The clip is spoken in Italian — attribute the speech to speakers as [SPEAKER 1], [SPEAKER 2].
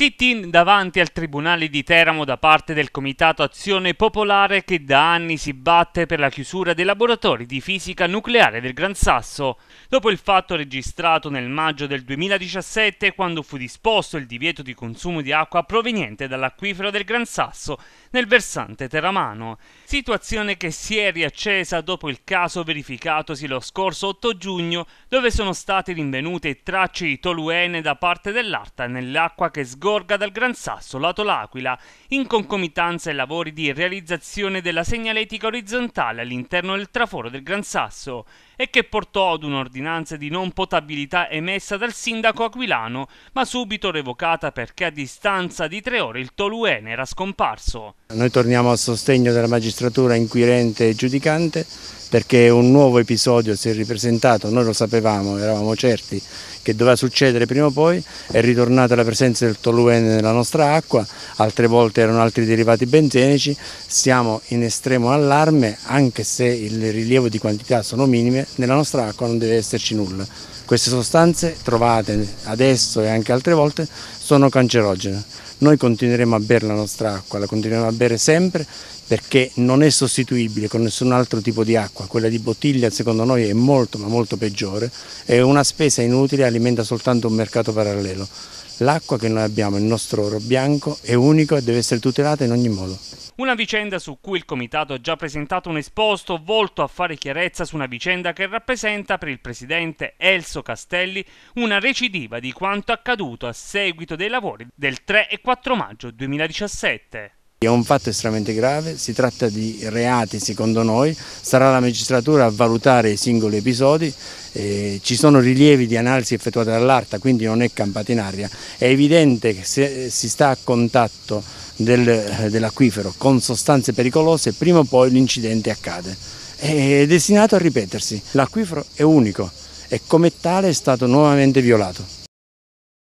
[SPEAKER 1] Sit-in davanti al Tribunale di Teramo da parte del Comitato Azione Popolare che da anni si batte per la chiusura dei laboratori di fisica nucleare del Gran Sasso, dopo il fatto registrato nel maggio del 2017 quando fu disposto il divieto di consumo di acqua proveniente dall'acquifero del Gran Sasso nel versante teramano, situazione che si è riaccesa dopo il caso verificatosi lo scorso 8 giugno dove sono state rinvenute tracce di toluene da parte dell'Arta nell'acqua che sgorga Gorga dal Gran Sasso lato L'Aquila, in concomitanza ai lavori di realizzazione della segnaletica orizzontale all'interno del traforo del Gran Sasso e che portò ad un'ordinanza di non potabilità emessa dal sindaco aquilano, ma subito revocata perché a distanza di tre ore il Toluene era scomparso.
[SPEAKER 2] Noi torniamo a sostegno della magistratura inquirente e giudicante perché un nuovo episodio si è ripresentato, noi lo sapevamo, eravamo certi che doveva succedere prima o poi, è ritornata la presenza del toluene nella nostra acqua, altre volte erano altri derivati benzenici, siamo in estremo allarme anche se il rilievo di quantità sono minime, nella nostra acqua non deve esserci nulla. Queste sostanze trovate adesso e anche altre volte sono cancerogene. Noi continueremo a bere la nostra acqua, la continueremo a bere sempre perché non è sostituibile con nessun altro tipo di acqua. Quella di bottiglia secondo noi è molto ma molto peggiore, è una spesa inutile, alimenta soltanto un mercato parallelo. L'acqua che noi abbiamo, il nostro oro bianco, è unico e deve essere tutelata in ogni modo.
[SPEAKER 1] Una vicenda su cui il comitato ha già presentato un esposto volto a fare chiarezza su una vicenda che rappresenta per il presidente Elso Castelli una recidiva di quanto accaduto a seguito dei lavori del 3 e 4 maggio 2017.
[SPEAKER 2] È un fatto estremamente grave, si tratta di reati secondo noi, sarà la magistratura a valutare i singoli episodi, eh, ci sono rilievi di analisi effettuate dall'ARTA, quindi non è campata in aria. È evidente che se eh, si sta a contatto del, eh, dell'acquifero con sostanze pericolose, prima o poi l'incidente accade. È destinato a ripetersi, l'acquifero è unico e come tale è stato nuovamente violato.